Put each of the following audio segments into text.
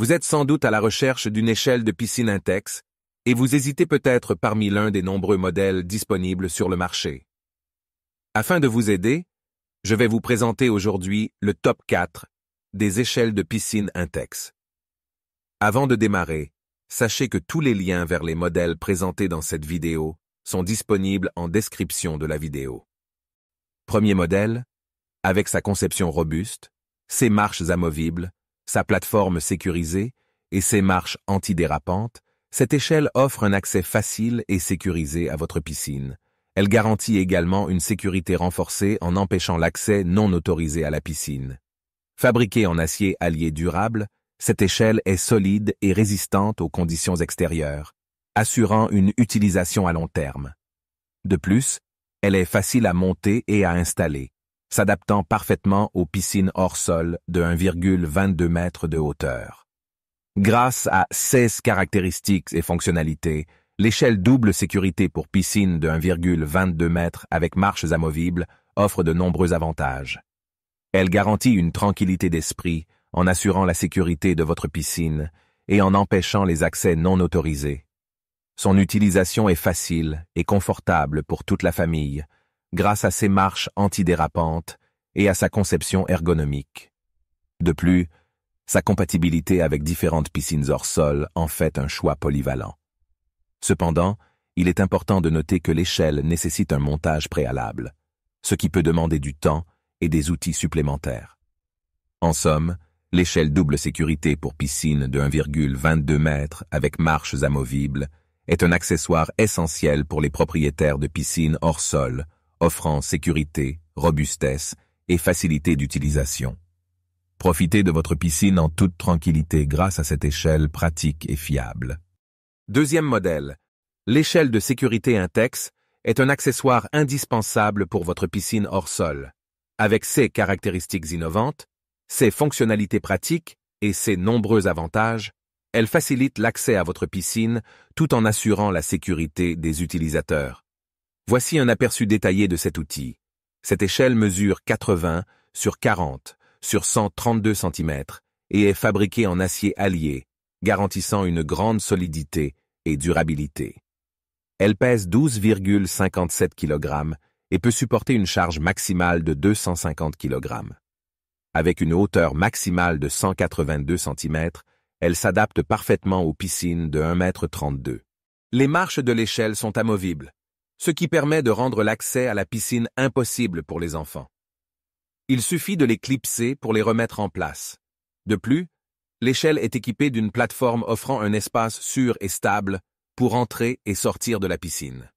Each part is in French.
Vous êtes sans doute à la recherche d'une échelle de piscine Intex et vous hésitez peut-être parmi l'un des nombreux modèles disponibles sur le marché. Afin de vous aider, je vais vous présenter aujourd'hui le top 4 des échelles de piscine Intex. Avant de démarrer, sachez que tous les liens vers les modèles présentés dans cette vidéo sont disponibles en description de la vidéo. Premier modèle, avec sa conception robuste, ses marches amovibles sa plateforme sécurisée et ses marches antidérapantes, cette échelle offre un accès facile et sécurisé à votre piscine. Elle garantit également une sécurité renforcée en empêchant l'accès non autorisé à la piscine. Fabriquée en acier allié durable, cette échelle est solide et résistante aux conditions extérieures, assurant une utilisation à long terme. De plus, elle est facile à monter et à installer, s'adaptant parfaitement aux piscines hors sol de 1,22 mètres de hauteur. Grâce à 16 caractéristiques et fonctionnalités, l'échelle double sécurité pour piscine de 1,22 mètres avec marches amovibles offre de nombreux avantages. Elle garantit une tranquillité d'esprit en assurant la sécurité de votre piscine et en empêchant les accès non autorisés. Son utilisation est facile et confortable pour toute la famille, grâce à ses marches antidérapantes et à sa conception ergonomique. De plus, sa compatibilité avec différentes piscines hors sol en fait un choix polyvalent. Cependant, il est important de noter que l'échelle nécessite un montage préalable, ce qui peut demander du temps et des outils supplémentaires. En somme, l'échelle double sécurité pour piscine de 1,22 mètres avec marches amovibles est un accessoire essentiel pour les propriétaires de piscines hors sol offrant sécurité, robustesse et facilité d'utilisation. Profitez de votre piscine en toute tranquillité grâce à cette échelle pratique et fiable. Deuxième modèle. L'échelle de sécurité Intex est un accessoire indispensable pour votre piscine hors sol. Avec ses caractéristiques innovantes, ses fonctionnalités pratiques et ses nombreux avantages, elle facilite l'accès à votre piscine tout en assurant la sécurité des utilisateurs. Voici un aperçu détaillé de cet outil. Cette échelle mesure 80 sur 40 sur 132 cm et est fabriquée en acier allié, garantissant une grande solidité et durabilité. Elle pèse 12,57 kg et peut supporter une charge maximale de 250 kg. Avec une hauteur maximale de 182 cm, elle s'adapte parfaitement aux piscines de 1,32 m. Les marches de l'échelle sont amovibles, ce qui permet de rendre l'accès à la piscine impossible pour les enfants. Il suffit de les clipser pour les remettre en place. De plus, l'échelle est équipée d'une plateforme offrant un espace sûr et stable pour entrer et sortir de la piscine.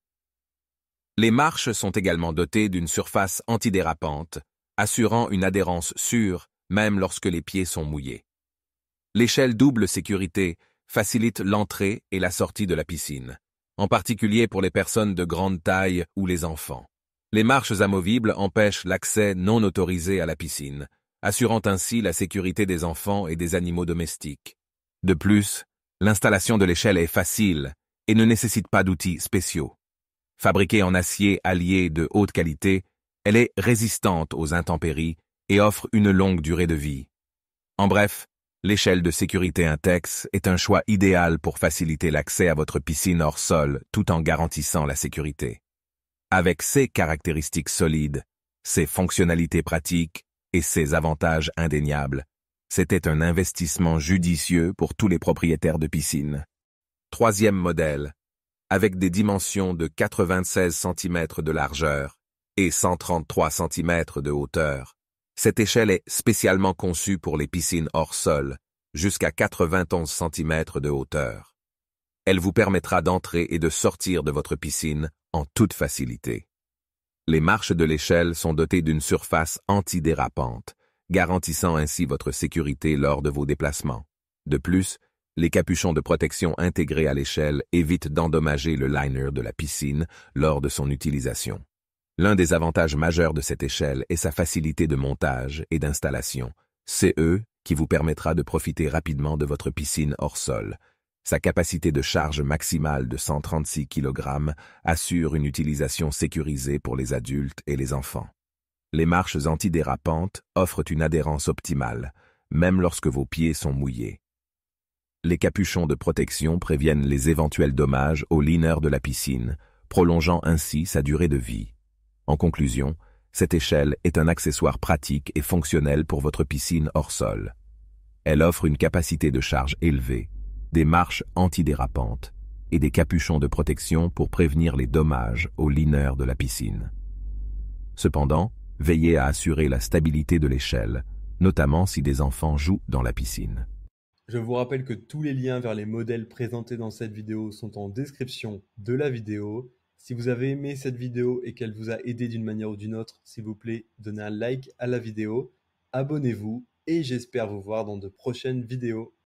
Les marches sont également dotées d'une surface antidérapante, assurant une adhérence sûre même lorsque les pieds sont mouillés. L'échelle double sécurité facilite l'entrée et la sortie de la piscine, en particulier pour les personnes de grande taille ou les enfants. Les marches amovibles empêchent l'accès non autorisé à la piscine, assurant ainsi la sécurité des enfants et des animaux domestiques. De plus, l'installation de l'échelle est facile et ne nécessite pas d'outils spéciaux. Fabriquée en acier allié de haute qualité, elle est résistante aux intempéries et offre une longue durée de vie. En bref, l'échelle de sécurité Intex est un choix idéal pour faciliter l'accès à votre piscine hors sol tout en garantissant la sécurité. Avec ses caractéristiques solides, ses fonctionnalités pratiques et ses avantages indéniables, c'était un investissement judicieux pour tous les propriétaires de piscines. Troisième modèle, avec des dimensions de 96 cm de largeur et 133 cm de hauteur, cette échelle est spécialement conçue pour les piscines hors sol, jusqu'à 91 cm de hauteur. Elle vous permettra d'entrer et de sortir de votre piscine en toute facilité. Les marches de l'échelle sont dotées d'une surface antidérapante, garantissant ainsi votre sécurité lors de vos déplacements. De plus, les capuchons de protection intégrés à l'échelle évitent d'endommager le liner de la piscine lors de son utilisation. L'un des avantages majeurs de cette échelle est sa facilité de montage et d'installation. C'est eux qui vous permettra de profiter rapidement de votre piscine hors sol. Sa capacité de charge maximale de 136 kg assure une utilisation sécurisée pour les adultes et les enfants. Les marches antidérapantes offrent une adhérence optimale, même lorsque vos pieds sont mouillés. Les capuchons de protection préviennent les éventuels dommages au liner de la piscine, prolongeant ainsi sa durée de vie. En conclusion, cette échelle est un accessoire pratique et fonctionnel pour votre piscine hors sol. Elle offre une capacité de charge élevée, des marches antidérapantes et des capuchons de protection pour prévenir les dommages aux lineurs de la piscine. Cependant, veillez à assurer la stabilité de l'échelle, notamment si des enfants jouent dans la piscine. Je vous rappelle que tous les liens vers les modèles présentés dans cette vidéo sont en description de la vidéo si vous avez aimé cette vidéo et qu'elle vous a aidé d'une manière ou d'une autre, s'il vous plaît, donnez un like à la vidéo, abonnez-vous et j'espère vous voir dans de prochaines vidéos.